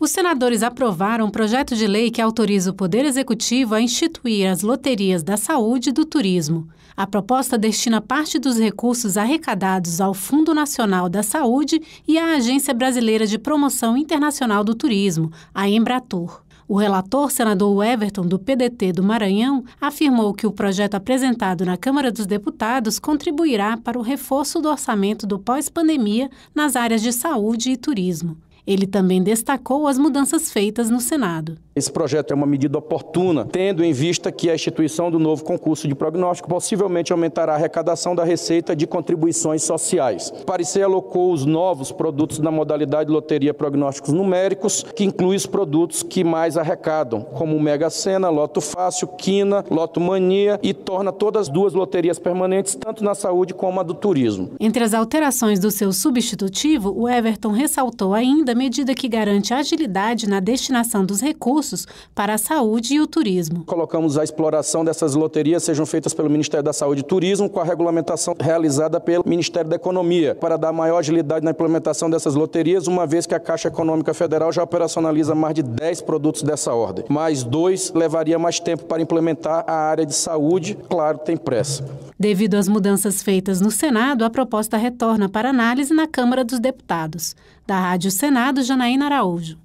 Os senadores aprovaram um projeto de lei que autoriza o Poder Executivo a instituir as loterias da saúde e do turismo. A proposta destina parte dos recursos arrecadados ao Fundo Nacional da Saúde e à Agência Brasileira de Promoção Internacional do Turismo, a Embratur. O relator, senador Everton, do PDT do Maranhão, afirmou que o projeto apresentado na Câmara dos Deputados contribuirá para o reforço do orçamento do pós-pandemia nas áreas de saúde e turismo. Ele também destacou as mudanças feitas no Senado. Esse projeto é uma medida oportuna, tendo em vista que a instituição do novo concurso de prognóstico possivelmente aumentará a arrecadação da receita de contribuições sociais. O parecer alocou os novos produtos da modalidade loteria prognósticos numéricos, que inclui os produtos que mais arrecadam, como o Mega Sena, Loto Fácil, Quina, Loto Mania e torna todas as duas loterias permanentes, tanto na saúde como a do turismo. Entre as alterações do seu substitutivo, o Everton ressaltou ainda medida que garante agilidade na destinação dos recursos para a saúde e o turismo. Colocamos a exploração dessas loterias sejam feitas pelo Ministério da Saúde e Turismo com a regulamentação realizada pelo Ministério da Economia para dar maior agilidade na implementação dessas loterias, uma vez que a Caixa Econômica Federal já operacionaliza mais de 10 produtos dessa ordem. Mais dois levaria mais tempo para implementar a área de saúde, claro, tem pressa. Devido às mudanças feitas no Senado, a proposta retorna para análise na Câmara dos Deputados. Da Rádio Senado, Janaína Araújo.